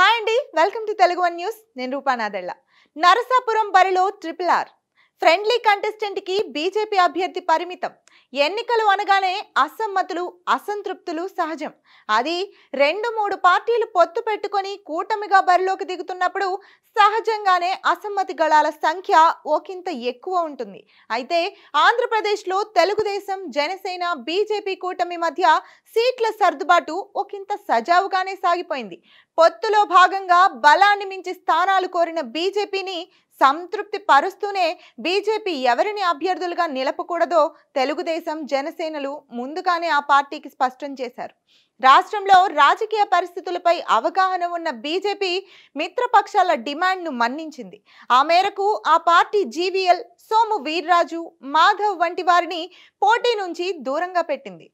hi అండి welcome to Telugu one news నేను రూపానాదెళ్ళ నరసాపురం బరిలో ట్రిపుల్ ఆర్ ఫ్రెండ్లీ కంటెస్టెంట్ కి బీజేపీ అభ్యర్థి పరిమితం ఎన్నికలు అనగానే అసమ్మతులు అసంతృప్తులు సహజం అది రెండు మూడు పార్టీలు పొత్తు పెట్టుకొని కూటమిగా బరిలోకి దిగుతున్నప్పుడు సహజంగానే అసమ్మతి గళాల సంఖ్య ఓకింత ఎక్కువ ఉంటుంది అయితే ఆంధ్రప్రదేశ్లో తెలుగుదేశం జనసేన బీజేపీ కూటమి మధ్య సీట్ల సర్దుబాటు ఒకంత సజావుగానే సాగిపోయింది పొత్తులో భాగంగా బలాన్ని మించి స్థానాలు కోరిన బీజేపీని సంతృప్తి పరుస్తూనే బీజేపీ ఎవరిని అభ్యర్థులుగా నిలపకూడదో తెలుగుదేశం జనసేనలు ముందుగానే ఆ పార్టీకి స్పష్టం చేశారు రాష్ట్రంలో రాజకీయ పరిస్థితులపై అవగాహన ఉన్న బీజేపీ మిత్రపక్షాల డిమాండ్ను మన్నించింది ఆ మేరకు ఆ పార్టీ జీవీఎల్ సోము వీర్రాజు మాధవ్ వంటి వారిని పోటీ నుంచి దూరంగా పెట్టింది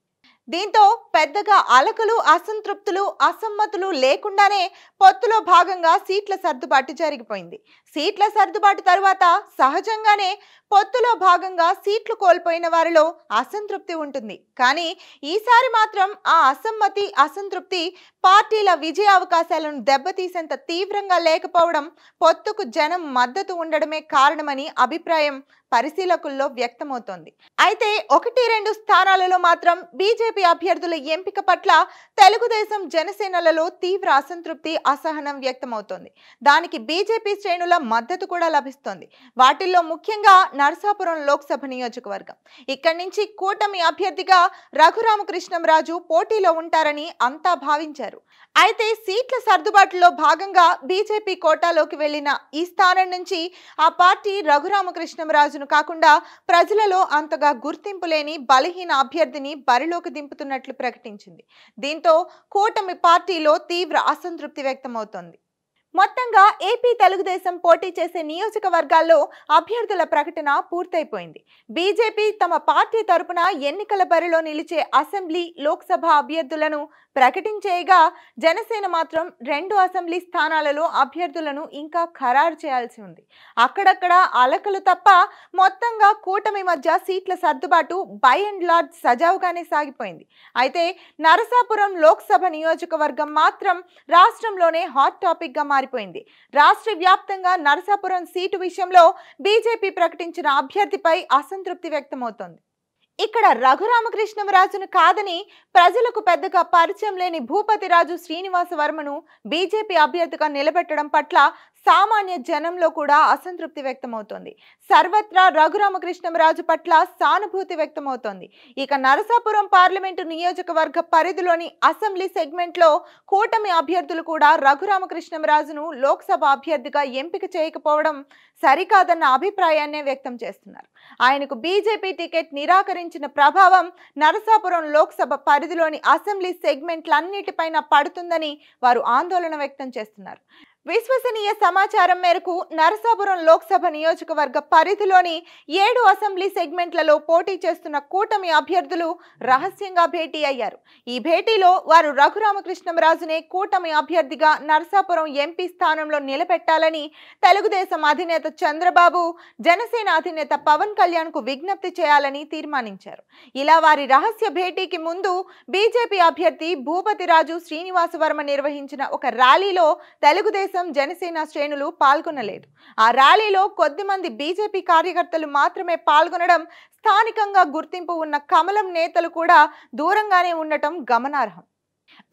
దీంతో పెద్దగా అలకలు అసంతృప్తులు అసమ్మతులు లేకుండానే పొత్తులో భాగంగా సీట్ల సర్దుబాటు జరిగిపోయింది సీట్ల సర్దుబాటు తర్వాత సహజంగానే పొత్తులో భాగంగా సీట్లు కోల్పోయిన వారిలో అసంతృప్తి ఉంటుంది కానీ ఈసారి మాత్రం ఆ అసమ్మతి అసంతృప్తి పార్టీల విజయ అవకాశాలను దెబ్బతీసేంత తీవ్రంగా లేకపోవడం పొత్తుకు జనం మద్దతు ఉండడమే కారణమని అభిప్రాయం పరిశీలకుల్లో వ్యక్తమవుతోంది అయితే ఒకటి రెండు స్థానాలలో మాత్రం బీజేపీ అభ్యర్థుల ఎంపిక పట్ల తెలుగుదేశం జనసేనలలో తీవ్ర అసంతృప్తి అసహనం వ్యక్తమవుతోంది దానికి బీజేపీ శ్రేణుల మద్దతు కూడా లభిస్తోంది వాటిల్లో ముఖ్యంగా నర్సాపురం లోక్సభ నియోజకవర్గం ఇక్కడి నుంచి కూటమి అభ్యర్థిగా రఘురామకృష్ణంరాజు పోటీలో ఉంటారని అంతా భావించారు అయితే సీట్ల సర్దుబాటులో భాగంగా బీజేపీ కోటాలోకి వెళ్లిన ఈ స్థానం నుంచి ఆ పార్టీ రఘురామకృష్ణంరాజు రాజును కాకుండా ప్రజలలో అంతగా గుర్తింపు లేని బలహీన అభ్యర్థిని బరిలోకి దింపుతున్నట్లు ప్రకటించింది దీంతో కూటమి పార్టీలో తీవ్ర అసంతృప్తి వ్యక్తమవుతోంది మొత్తంగా ఏపీ తెలుగుదేశం పోటీ చేసే నియోజకవర్గాల్లో అభ్యర్థుల ప్రకటన పూర్తయిపోయింది బీజేపీ తమ పార్టీ తరపున ఎన్నికల బరిలో నిలిచే అసెంబ్లీ లోక్సభ అభ్యర్థులను ప్రకటించేయగా జనసేన మాత్రం రెండు అసెంబ్లీ స్థానాలలో అభ్యర్థులను ఇంకా ఖరారు చేయాల్సి ఉంది అక్కడక్కడ అలకలు తప్ప మొత్తంగా కూటమి మధ్య సీట్ల సర్దుబాటు బై అండ్ లార్జ్ సజావుగానే సాగిపోయింది అయితే నరసాపురం లోక్సభ నియోజకవర్గం మాత్రం రాష్ట్రంలోనే హాట్ టాపిక్గా మారి మారిపోయింది రాష్ట్ర వ్యాప్తంగా నరసాపురం సీటు విషయంలో బీజేపీ ప్రకటించిన అభ్యర్థిపై అసంతృప్తి వ్యక్తమవుతోంది ఇక్కడ రాజును కాదని ప్రజలకు పెద్దగా పరిచయం లేని భూపతిరాజు వర్మను బీజేపీ అభ్యర్థిగా నిలబెట్టడం పట్ల సామాన్య జనంలో కూడా అసంతృప్తి వ్యక్తమవుతోంది సర్వత్రా రఘురామకృష్ణమరాజు పట్ల సానుభూతి వ్యక్తమవుతోంది ఇక నరసాపురం పార్లమెంటు నియోజకవర్గ పరిధిలోని అసెంబ్లీ సెగ్మెంట్లో కూటమి అభ్యర్థులు కూడా రఘురామకృష్ణమరాజును లోక్సభ అభ్యర్థిగా ఎంపిక చేయకపోవడం సరికాదన్న అభిప్రాయాన్నే వ్యక్తం చేస్తున్నారు ఆయనకు బీజేపీ టికెట్ నిరాకరించిన ప్రభావం నరసాపురం లోక్సభ పరిధిలోని అసెంబ్లీ సెగ్మెంట్లన్నిటిపైన పడుతుందని వారు ఆందోళన వ్యక్తం చేస్తున్నారు విశ్వసనీయ సమాచారం మేరకు నరసాపురం లోక్సభ నియోజకవర్గ పరిధిలోని ఏడు అసెంబ్లీ సెగ్మెంట్లలో పోటీ చేస్తున్న కూటమి అభ్యర్థులు రహస్యంగా భేటీ అయ్యారు ఈ భేటీలో వారు రఘురామకృష్ణంరాజునే కూటమి అభ్యర్థిగా నరసాపురం ఎంపీ స్థానంలో నిలబెట్టాలని తెలుగుదేశం అధినేత చంద్రబాబు జనసేన అధినేత పవన్ కళ్యాణ్ కు విజ్ఞప్తి చేయాలని తీర్మానించారు ఇలా వారి రహస్య భేటీకి ముందు బీజేపీ అభ్యర్థి భూపతిరాజు శ్రీనివాసవర్మ నిర్వహించిన ఒక ర్యాలీలో తెలుగుదేశం కనీసం జనసేన శ్రేణులు పాల్గొనలేదు ఆ ర్యాలీలో కొద్ది మంది బీజేపీ కార్యకర్తలు మాత్రమే పాల్గొనడం స్థానికంగా గుర్తింపు ఉన్న కమలం నేతలు కూడా దూరంగానే ఉండటం గమనార్హం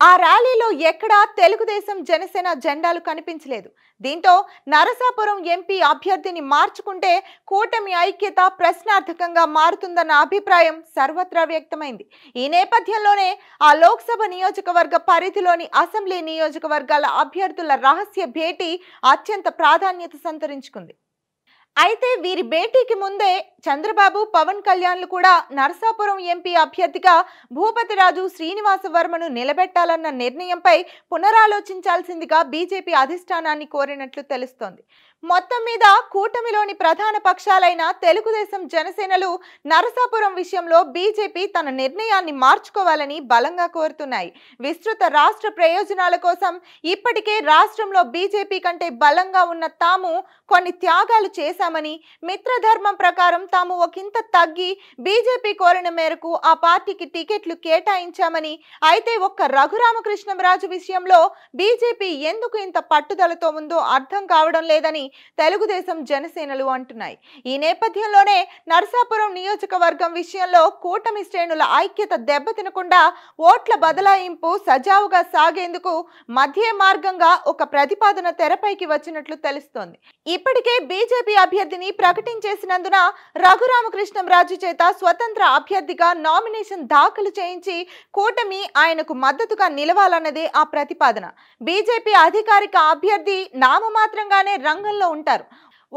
ఆ ర్యాలీలో ఎక్కడా తెలుగుదేశం జనసేన జెండాలు కనిపించలేదు దీంతో నరసాపురం ఎంపీ అభ్యర్థిని మార్చుకుంటే కూటమి ఐక్యత ప్రశ్నార్థకంగా మారుతుందన్న అభిప్రాయం సర్వత్రా వ్యక్తమైంది ఈ నేపథ్యంలోనే ఆ లోక్సభ నియోజకవర్గ పరిధిలోని అసెంబ్లీ నియోజకవర్గాల అభ్యర్థుల రహస్య భేటీ అత్యంత ప్రాధాన్యత సంతరించుకుంది అయితే వీరి భేటీకి ముందే చంద్రబాబు పవన్ కళ్యాణ్లు కూడా నరసాపురం ఎంపీ అభ్యర్థిగా భూపతిరాజు వర్మను నిలబెట్టాలన్న నిర్ణయంపై పునరాలోచించాల్సిందిగా బీజేపీ అధిష్టానాన్ని కోరినట్లు తెలుస్తోంది మొత్తం మీద కూటమిలోని ప్రధాన పక్షాలైన తెలుగుదేశం జనసేనలు నరసాపురం విషయంలో బీజేపీ తన నిర్ణయాన్ని మార్చుకోవాలని బలంగా కోరుతున్నాయి విస్తృత రాష్ట్ర ప్రయోజనాల కోసం ఇప్పటికే రాష్ట్రంలో బీజేపీ కంటే బలంగా ఉన్న తాము కొన్ని త్యాగాలు చేశారు చేశామని మిత్రధర్మం ప్రకారం తాము ఒకంత తగ్గి బీజేపీ కోరిన మేరకు ఆ పార్టీకి టికెట్లు కేటాయించామని అయితే ఒక్క రఘురామకృష్ణరాజు విషయంలో బీజేపీ ఎందుకు ఇంత పట్టుదలతో ఉందో అర్థం కావడం లేదని తెలుగుదేశం జనసేనలు అంటున్నాయి ఈ నేపథ్యంలోనే నర్సాపురం నియోజకవర్గం విషయంలో కూటమి శ్రేణుల ఐక్యత దెబ్బతినకుండా ఓట్ల బదలాయింపు సజావుగా సాగేందుకు మధ్య మార్గంగా ఒక ప్రతిపాదన తెరపైకి వచ్చినట్లు తెలుస్తోంది ఇప్పటికే బీజేపీ అభ్యర్థిని ప్రకటించేసినందున రఘురామకృష్ణంరాజు చేత స్వతంత్ర అభ్యర్థిగా నామినేషన్ దాఖలు చేయించి కూటమి ఆయనకు మద్దతుగా నిలవాలన్నదే ఆ ప్రతిపాదన బీజేపీ అధికారిక అభ్యర్థి నామమాత్రంగానే రంగంలో ఉంటారు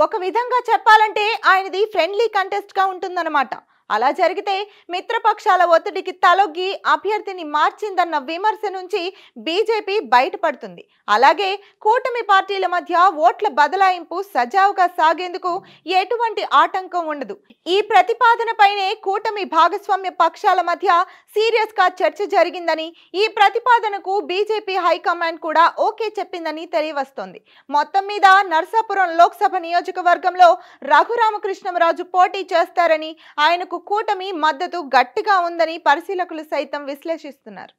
ఒక విధంగా చెప్పాలంటే ఆయనది ఫ్రెండ్లీ కంటెస్ట్గా ఉంటుందన్నమాట అలా జరిగితే మిత్రపక్షాల ఒత్తిడికి తలొగ్గి అభ్యర్థిని మార్చిందన్న విమర్శ నుంచి బీజేపీ బయటపడుతుంది అలాగే కూటమి పార్టీల మధ్య ఓట్ల బదలాయింపు సజావుగా సాగేందుకు ఎటువంటి ఆటంకం ఉండదు ఈ ప్రతిపాదనపైనే కూటమి భాగస్వామ్య పక్షాల మధ్య సీరియస్ గా చర్చ జరిగిందని ఈ ప్రతిపాదనకు బీజేపీ హైకమాండ్ కూడా ఓకే చెప్పిందని తెలియవస్తోంది మొత్తం మీద నర్సాపురం లోక్సభ నియోజకవర్గంలో రఘురామకృష్ణరాజు పోటీ చేస్తారని ఆయనకు కూటమి మద్దతు గట్టిగా ఉందని పరిశీలకులు సైతం విశ్లేషిస్తున్నారు